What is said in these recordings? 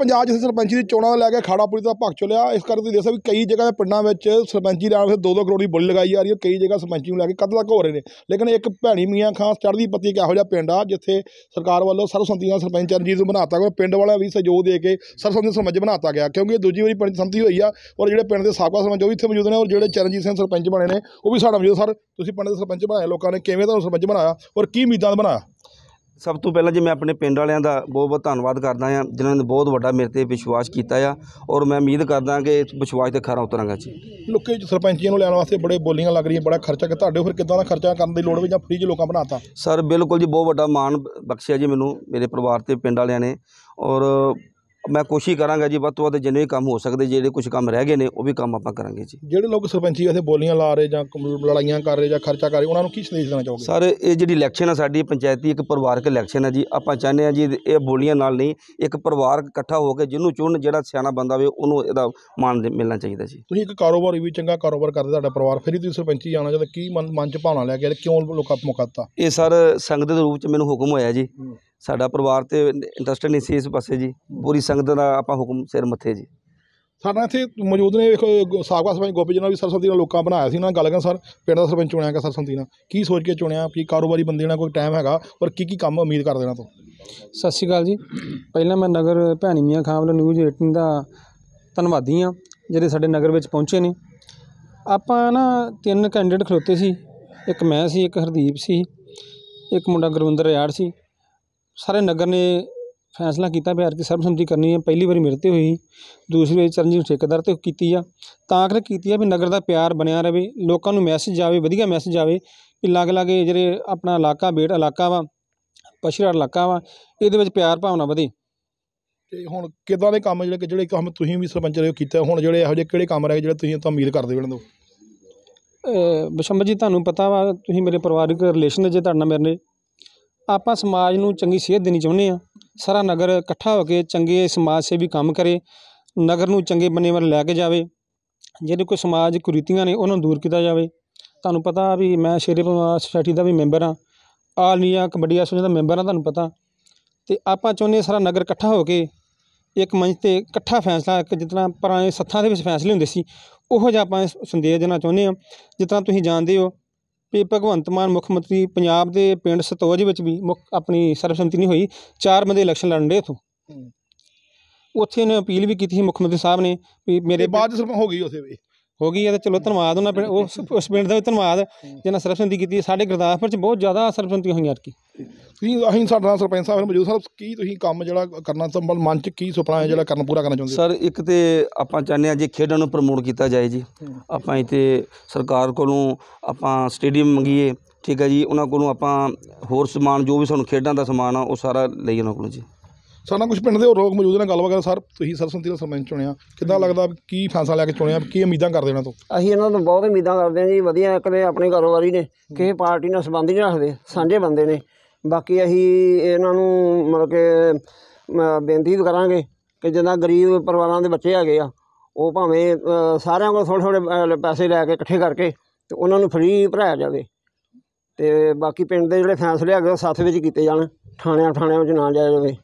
ਪੰਜਾਬ ਜਿਸ ਸਰਪੰਚੀ ਦੀ ਚੋਣਾਂ ਲੈ ਕੇ ਖਾੜਾਪੁਰੀ ਦਾ ਭੱਖ ਚੁਲਿਆ ਇਸ ਕਰਕੇ ਤੁਸੀਂ ਦੇਖੋ ਵੀ ਕਈ ਜਗ੍ਹਾ ਦੇ ਪਿੰਡਾਂ ਵਿੱਚ ਸਰਪੰਚੀ ਲੈਣ ਵਾਸਤੇ 2-2 ਕਰੋੜ ਦੀ ਬੋਲੀ ਲਗਾਈ ਜਾ ਰਹੀ ਹੈ ਕਈ ਜਗ੍ਹਾ ਸਰਪੰਚੀ ਨੂੰ ਲੈ ਕੇ ਤੱਕ ਹੋ ਰਹੇ ਨੇ ਲੇਕਿਨ ਇੱਕ ਭੈਣੀ ਮੀਆਂ ਖਾਸ ਚੜ੍ਹਦੀ ਪੱਤੀ ਕਿਹੋ ਜਿਹਾ ਪਿੰਡ ਆ ਜਿੱਥੇ ਸਰਕਾਰ ਵੱਲੋਂ ਸਰਵਸੰਮਤੀ ਦਾ ਸਰਪੰਚ ਚਰਨਜੀਤ ਨੂੰ ਬਣਾਤਾ ਗਿਆ ਪਿੰਡ ਵਾਲਿਆਂ ਵੀ ਸਹਿਯੋਗ ਦੇ ਕੇ ਸਰਸੰਤੀ ਸਰਪੰਚ ਬਣਾਤਾ ਗਿਆ ਕਿਉਂਕਿ ਦੂਜੀ ਵਾਰੀ ਪਿੰਡ ਸੰਮਤੀ ਹੋਈ ਆ ਔਰ ਜਿਹੜੇ ਪਿੰਡ ਦੇ ਸਾਬਕਾ ਸਰਪੰਚ ਉਹ ਵੀ ਇੱਥੇ ਮੌਜੂਦ ਨੇ ਔਰ ਜਿਹੜੇ ਚਰਨਜੀਤ ਸਿੰਘ ਸਰਪੰਚ ਬਣੇ ਨੇ ਉਹ ਵੀ ਸਾਡਾ ਮੌਜੂਦ ਸਰ ਤੁਸੀਂ ਪਿੰਡ ਦੇ ਸਰਪੰਚ ਬਣਾਏ ਲੋਕਾਂ ਨੇ ਕਿਵੇਂ ਤੁਹਾਨੂੰ ਸਰਪੰਚ ਬਣਾਇਆ ਔਰ ਕੀ ਉਮੀਦਾਂ ਬਣਾਇਆ ਸਭ ਤੋਂ ਪਹਿਲਾਂ ਜੀ ਮੈਂ ਆਪਣੇ ਪਿੰਡ ਵਾਲਿਆਂ ਦਾ ਬਹੁਤ ਬਹੁਤ ਧੰਨਵਾਦ ਕਰਦਾ ਹਾਂ ਜਿਨ੍ਹਾਂ ਨੇ ਬਹੁਤ ਵੱਡਾ ਮੇਰੇ ਤੇ ਵਿਸ਼ਵਾਸ ਕੀਤਾ ਆ ਔਰ ਮੈਂ ਉਮੀਦ ਕਰਦਾ ਕਿ ਇਸ ਵਿਸ਼ਵਾਸ ਤੇ ਖਰਾ ਉਤਰਾਂਗਾ ਜੀ ਲੋਕੀ ਸਰਪੰਚੀਆਂ ਨੂੰ ਲੈਣ ਵਾਸਤੇ ਬੜੇ ਬੋਲੀਆਂ ਲੱਗ ਰਹੀਆਂ ਬੜਾ ਖਰਚਾ ਕਿ ਤੁਹਾਡੇ ਫਿਰ ਕਿਦਾਂ ਦਾ ਖਰਚਾ ਕਰਨ ਦੀ ਲੋੜ ਵੀ ਜਾਂ ਫ੍ਰੀ ਚ ਲੋਕਾਂ ਬਣਾਤਾ ਸਰ ਬਿਲਕੁਲ ਜੀ ਬਹੁਤ ਵੱਡਾ ਮਾਣ ਬਖਸ਼ਿਆ ਜੀ ਮੈਨੂੰ ਮੇਰੇ ਪਰਿਵਾਰ ਤੇ ਪਿੰਡ ਵਾਲਿਆਂ ਨੇ ਔਰ ਮੈਂ ਕੋਸ਼ਿਸ਼ ਕਰਾਂਗਾ ਜੀ ਵੱਧ ਤੋਂ ਵੱਧ ਜਿੰਨੇ ਕੰਮ ਹੋ ਸਕਦੇ ਜਿਹੜੇ ਕੁਝ ਕੰਮ ਰਹਿ ਗਏ ਨੇ ਉਹ ਵੀ ਕੰਮ ਆਪਾਂ ਕਰਾਂਗੇ ਜੀ ਜਿਹੜੇ ਲੋਕ ਸਰਪੰਚੀ ਵਾਸਤੇ ਬੋਲੀਆਂ ਲਾ ਰਹੇ ਜਾਂ ਲੜਾਈਆਂ ਕਰ ਰਹੇ ਜਾਂ ਖਰਚਾ ਕਰ ਰਹੇ ਉਹਨਾਂ ਨੂੰ ਕੀ ਸੰਦੇਸ਼ ਦੇਣਾ ਚਾਹੋਗੇ ਸਰ ਇਹ ਜਿਹੜੀ ਇਲੈਕਸ਼ਨ ਆ ਸਾਡੀ ਪੰਚਾਇਤੀ ਇੱਕ ਪਰਿਵਾਰਕ ਇਲੈਕਸ਼ਨ ਹੈ ਜੀ ਆਪਾਂ ਚਾਹੁੰਦੇ ਆ ਜੀ ਇਹ ਬੋਲੀਆਂ ਨਾਲ ਨਹੀਂ ਇੱਕ ਪਰਿਵਾਰ ਇਕੱਠਾ ਹੋ ਕੇ ਜਿਹਨੂੰ ਚੁਣ ਜਿਹੜਾ ਸਿਆਣਾ ਬੰਦਾ ਹੋਵੇ ਉਹਨੂੰ ਇਹਦਾ ਮਾਣ ਮਿਲਣਾ ਚਾਹੀਦਾ ਜੀ ਤੁਸੀਂ ਇੱਕ ਕਾਰੋਬਾਰ ਵੀ ਚੰਗਾ ਕਾਰੋਬਾਰ ਕਰਦੇ ਤੁਹਾਡਾ ਪਰਿਵਾਰ ਫਿਰ ਵੀ ਤੁਸੀਂ ਸਰਪੰਚੀ ਆਉਣਾ ਚਾਹੁੰਦੇ ਕੀ ਮਨ ਮਨ ਚ ਭਾਵਨਾ ਲੈ ਕੇ ਕਿਉਂ ਲੋਕਾਂ ਮੌਕਾ ਇਹ ਸਰ ਸੰਗਤ ਦੇ ਰੂਪ ਚ ਮੈਨੂੰ ਹੁਕਮ ਹੋਇਆ ਜੀ ਸਾਡਾ ਪਰਿਵਾਰ ਤੇ ਇੰਟਰਸਟ ਨਹੀਂ ਸੀ ਇਸ ਪਾਸੇ ਜੀ ਪੂਰੀ ਸੰਗਤ ਦਾ ਆਪਾਂ ਹੁਕਮ ਸਿਰ ਮੱਥੇ ਜੀ ਸਾਡਾ ਇੱਥੇ ਮੌਜੂਦ ਨੇ ਵੇਖੋ ਸਾਬਕਾ ਸਰਪੰਚ ਗੋਪੀ ਜੀ ਨਾਲ ਵੀ ਸਰਸੰਤੀ ਨਾਲ ਲੋਕਾਂ ਬਣਾਇਆ ਸੀ ਨਾ ਗੱਲ ਕਰਨ ਸਰ ਪਿੰਡ ਦਾ ਸਰਪੰਚ ਚੁਣਿਆ ਗਿਆ ਸਰਸੰਤੀ ਨਾਲ ਕੀ ਸੋਚ ਕੇ ਚੁਣਿਆ ਕਿ ਕਾਰੋਬਾਰੀ ਬੰਦੇ ਨਾਲ ਕੋਈ ਟਾਈਮ ਹੈਗਾ ਔਰ ਕੀ ਕੀ ਕੰਮ ਉਮੀਦ ਕਰਦੇ ਦੇਣਾ ਤੋਂ ਸਤਿ ਸ਼੍ਰੀ ਅਕਾਲ ਜੀ ਪਹਿਲਾਂ ਮੈਂ ਨਗਰ ਭੈਣੀ ਮੀਆਂ ਖਾਨ ਵੱਲੋਂ ਨਿਊਜ਼ 18 ਦਾ ਧੰਨਵਾਦੀ ਆ ਜਿਹੜੇ ਸਾਡੇ ਨਗਰ ਵਿੱਚ ਪਹੁੰਚੇ ਨੇ ਆਪਾਂ ਨਾ ਤਿੰਨ ਕੈਂਡੀਡੇਟ ਖਲੋਤੇ ਸੀ ਇੱਕ ਮੈਂ ਸੀ ਇੱਕ ਹਰਦੀਪ ਸੀ ਇੱਕ ਮੁੰਡਾ ਗੁਰਵਿੰਦਰ ਰਿਆੜ ਸੀ ਸਾਰੇ ਨਗਰ ਨੇ ਫੈਸਲਾ ਕੀਤਾ ਪਿਆਰ ਕਿ ਸਰਬਸੰਮਤੀ ਕਰਨੀ ਹੈ ਪਹਿਲੀ ਵਾਰੀ ਮਿਲਤੇ ਹੋਈ ਦੂਸਰੀ ਵਾਰੀ ਚਰਨਜੀਤ ਠੇਕੇਦਾਰ ਤੇ ਕੀਤੀ ਆ ਤਾਂ ਕਰਕੇ ਕੀਤੀ ਆ ਵੀ ਨਗਰ ਦਾ ਪਿਆਰ ਬਣਿਆ ਰਹੇ ਲੋਕਾਂ ਨੂੰ ਮੈਸੇਜ ਜਾਵੇ ਵਧੀਆ ਮੈਸੇਜ ਆਵੇ ਕਿ ਲੱਗ ਲੱਗੇ ਜਿਹੜੇ ਆਪਣਾ ਇਲਾਕਾ ਬੇਟ ਇਲਾਕਾ ਵਾ ਪਛੜਾ ਇਲਾਕਾ ਵਾ ਇਹਦੇ ਵਿੱਚ ਪਿਆਰ ਭਾਵਨਾ ਵਧੇ ਤੇ ਹੁਣ ਕਿਦਾਂ ਦੇ ਕੰਮ ਜਿਹੜੇ ਜਿਹੜੇ ਕੰਮ ਤੁਸੀਂ ਵੀ ਸਰਪੰਚ ਰਹੇ ਕੀਤਾ ਹੁਣ ਜਿਹੜੇ ਇਹੋ ਜਿਹੇ ਕਿਹੜੇ ਕੰਮ ਰਹਿ ਗਏ ਜਿਹੜੇ ਤੁਸੀਂ ਤਾਂ ਉਮੀਦ ਕਰਦੇ ਹੋ ਬਸ਼ੰਬਰ ਜੀ ਤੁਹਾਨੂੰ ਪਤਾ ਵਾ ਤੁਸੀਂ ਮੇਰੇ ਪਰਿਵਾਰਿਕ ਰਿਲੇਸ਼ਨ ਜੇ ਤੁਹਾਡਾ ਮੇਰੇ ਨੇ ਆਪਾਂ ਸਮਾਜ ਨੂੰ ਚੰਗੀ ਸੇਧ ਦੇਣੀ ਚਾਹੁੰਦੇ ਆ ਸਾਰਾ ਨਗਰ ਇਕੱਠਾ ਹੋ ਕੇ ਚੰਗੇ ਸਮਾਜ ਸੇਵੀ ਕੰਮ ਕਰੇ ਨਗਰ ਨੂੰ ਚੰਗੇ ਬੰਨੇ ਵੱਲ ਲੈ ਕੇ ਜਾਵੇ ਜਿਹੜੇ ਕੋਈ ਸਮਾਜ ਕੁਰੀਤੀਆਂ ਨੇ ਉਹਨਾਂ ਨੂੰ ਦੂਰ ਕੀਤਾ ਜਾਵੇ ਤੁਹਾਨੂੰ ਪਤਾ ਵੀ ਮੈਂ ਸ਼ੇਰੇ ਪਰਿਵਾਰ ਸੁਸਾਇਟੀ ਦਾ ਵੀ ਮੈਂਬਰ ਹਾਂ ਆਲ ਇੰਡੀਆ ਕਬੱਡੀ ਐਸੋਸੀਏਸ਼ਨ ਦਾ ਮੈਂਬਰ ਹਾਂ ਤੁਹਾਨੂੰ ਪਤਾ ਤੇ ਆਪਾਂ ਚਾਹੁੰਦੇ ਸਾਰਾ ਨਗਰ ਇਕੱਠਾ ਹੋ ਕੇ ਇੱਕ ਮੰਚ ਤੇ ਇਕੱਠਾ ਫੈਸਲਾ ਇੱਕ ਜਿਤਨਾ ਪੁਰਾਣੇ ਸੱਥਾਂ ਦੇ ਵਿੱਚ ਫੈਸਲੇ ਹੁੰਦੇ ਸੀ ਉਹੋ ਜਿਹਾ ਆਪਾਂ ਸੰਦੇਸ਼ ਦੇਣਾ ਚਾਹੁੰਦੇ ਆ ਜਿਤਨਾ ਤੁਸੀਂ ਜਾਣਦੇ ਹੋ ਵੀ ਭਗਵੰਤ ਮਾਨ ਮੁੱਖ ਮੰਤਰੀ ਪੰਜਾਬ ਦੇ ਪਿੰਡ ਸਤੋਜ ਵਿੱਚ ਵੀ ਮੁੱਖ ਆਪਣੀ ਸਰਬਸੰਮਤੀ ਨਹੀਂ ਹੋਈ ਚਾਰ ਬੰਦੇ ਇਲੈਕਸ਼ਨ ਲੜਨ ਦੇ ਉਥੋਂ ਉੱਥੇ ਨੇ ਅਪੀਲ ਵੀ ਕੀਤੀ ਸੀ ਮੁੱਖ ਮੰਤਰੀ ਸਾਹਿਬ ਨੇ ਵੀ ਮੇਰੇ ਬਾਅਦ ਚ ਸਿਰਫ ਹੋ ਗਈ ਉਸੇ ਵੇ ਹੋ ਗਈ ਹੈ ਤੇ ਚਲੋ ਧੰਨਵਾਦ ਉਹਨਾਂ ਪਿੰਡ ਉਸ ਉਸ ਪਿੰਡ ਦਾ ਵੀ ਧੰਨਵਾਦ ਜਿਹਨਾਂ ਸਰਬਸੰਮਤੀ ਕੀਤੀ ਸਾਡੇ ਗੁਰਦਾਸਪੁਰ 'ਚ ਬਹੁਤ ਜ਼ਿਆਦਾ ਸਰਪੰਚੀ ਹੋਈਆਂ ਅਰਕੀ ਤੁਸੀਂ ਅਸੀਂ ਸਾਡੇ ਨਾਲ ਸਰਪੰਚ ਸਾਹਿਬ ਮੌਜੂਦ ਸਾਹਿਬ ਕੀ ਤੁਸੀਂ ਕੰਮ ਜਿਹੜਾ ਕਰਨਾ ਸੰਭਲ ਮਨ 'ਚ ਕੀ ਸੁਪਨਾ ਹੈ ਜਿਹੜਾ ਕਰਨ ਪੂਰਾ ਕਰਨਾ ਚਾਹੁੰਦੇ ਸਰ ਇੱਕ ਤੇ ਆਪਾਂ ਚਾਹੁੰਦੇ ਹਾਂ ਜੇ ਖੇਡਾਂ ਨੂੰ ਪ੍ਰਮੋਟ ਕੀਤਾ ਜਾਏ ਜੀ ਆਪਾਂ ਇੱਥੇ ਸਰਕਾਰ ਕੋਲੋਂ ਆਪਾਂ ਸਟੇਡੀਅਮ ਮੰਗੀਏ ਠੀਕ ਹੈ ਜੀ ਉਹਨਾਂ ਕੋਲੋਂ ਆਪਾਂ ਹੋਰ ਸਮਾਨ ਜੋ ਵੀ ਸਾਨੂੰ ਖੇਡਾਂ ਦਾ ਸਮਾਨ ਆ ਉਹ ਸਾਰਾ ਲਈ ਉਹਨਾਂ ਕੋਲੋਂ ਜੀ ਸਾਡਾ ਕੁਝ ਪਿੰਡ ਦੇ ਹੋਰ ਲੋਕ ਮੌਜੂਦ ਨੇ ਗੱਲਬਾਤ ਕਰ ਸਰ ਤੁਸੀਂ ਸਰਸੰਤੀ ਦਾ ਸਰਪੰਚ ਚੁਣਿਆ ਕਿੱਦਾਂ ਲੱਗਦਾ ਕੀ ਫੈਸਲਾ ਲੈ ਕੇ ਚੁਣਿਆ ਕੀ ਉਮੀਦਾਂ ਕਰਦੇ ਉਹਨਾਂ ਤੋਂ ਅਸੀਂ ਇਹਨਾਂ ਤੋਂ ਬਹੁਤ ਉਮੀਦਾਂ ਕਰਦੇ ਹਾਂ ਜੀ ਵਧੀਆ ਇੱਕ ਆਪਣੇ ਕਾਰੋਬਾਰੀ ਨੇ ਕਿਸੇ ਪਾਰਟੀ ਨਾਲ ਸੰਬੰਧ ਨਹੀਂ ਰੱਖਦੇ ਸਾਂਝੇ ਬੰਦੇ ਨੇ ਬਾਕੀ ਅਸੀਂ ਇਹਨਾਂ ਨੂੰ ਮਤਲਬ ਕਿ ਬੇਨਤੀ ਕਰਾਂਗੇ ਕਿ ਜਿੰਨਾ ਗਰੀਬ ਪਰਿਵਾਰਾਂ ਦੇ ਬੱਚੇ ਹੈਗੇ ਆ ਉਹ ਭਾਵੇਂ ਸਾਰਿਆਂ ਕੋਲ ਥੋੜੇ ਥੋੜੇ ਪੈਸੇ ਲੈ ਕੇ ਇਕੱਠੇ ਕਰਕੇ ਤੇ ਉਹਨਾਂ ਨੂੰ ਫ੍ਰੀ ਭਰਾਇਆ ਜਾਵੇ ਤੇ ਬਾਕੀ ਪਿੰਡ ਦੇ ਜਿਹੜੇ ਫੈਸਲੇ ਹੈਗੇ ਉਹ ਸਾਥ ਵਿੱਚ ਕੀਤੇ ਜਾਣ ਥਾਣਿਆਂ ਥਾਣਿਆਂ ਵਿੱਚ ਨਾ ਜਾਇਆ ਜਾਵੇ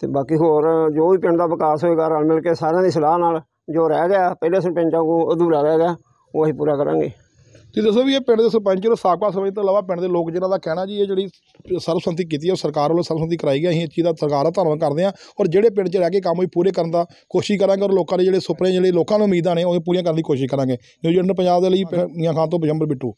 ਤੇ ਬਾਕੀ ਹੋਰ ਜੋ ਵੀ ਪਿੰਡ ਦਾ ਵਿਕਾਸ ਹੋਏਗਾ ਰਲ ਮਿਲ ਕੇ ਸਾਰਿਆਂ ਦੀ ਸਲਾਹ ਨਾਲ ਜੋ ਰਹਿ ਗਿਆ ਪਹਿਲੇ ਸਰਪੰਚਾਂ ਕੋ ਅਧੂਰਾ ਰਹਿ ਗਿਆ ਉਹ ਅਸੀਂ ਪੂਰਾ ਕਰਾਂਗੇ ਤੁਸੀਂ ਦੱਸੋ ਵੀ ਇਹ ਪਿੰਡ ਦੇ ਸਰਪੰਚ ਨੂੰ ਸਾਬਕਾ ਸਮਝ ਤੋਂ ਇਲਾਵਾ ਪਿੰਡ ਦੇ ਲੋਕ ਜਿਨ੍ਹਾਂ ਦਾ ਕਹਿਣਾ ਜੀ ਇਹ ਜਿਹੜੀ ਸਰਬਸੰਮਤੀ ਕੀਤੀ ਹੈ ਉਹ ਸਰਕਾਰ ਵੱਲੋਂ ਸਰਬਸੰਮਤੀ ਕਰਾਈ ਗਈ ਅਸੀਂ ਇਹ ਚੀਜ਼ ਦਾ ਸਰਕਾਰ ਦਾ ਧੰਨਵਾਦ ਕਰਦੇ ਹਾਂ ਔਰ ਜਿਹੜੇ ਪਿੰਡ 'ਚ ਰਹਿ ਕੇ ਕੰਮ ਵੀ ਪੂਰੇ ਕਰਨ ਦਾ ਕੋਸ਼ਿਸ਼ ਕਰਾਂਗੇ ਔਰ ਲੋਕਾਂ ਦੇ ਜਿਹੜੇ ਸੁਪਨੇ ਜਿਹੜੇ ਲੋਕਾਂ ਨੂੰ ਉਮੀਦਾਂ ਨੇ ਉਹ ਪੂਰੀਆਂ ਕਰਨ ਦੀ ਕੋਸ਼ਿਸ਼ ਕਰਾਂਗੇ ਨਿਊਜ਼ੀਲੈਂਡ ਪੰਜਾਬ ਦੇ ਲਈ ਮੀਆਂ ਖਾਨ ਤੋਂ ਬਜੰਬਰ ਬਿੱਟੂ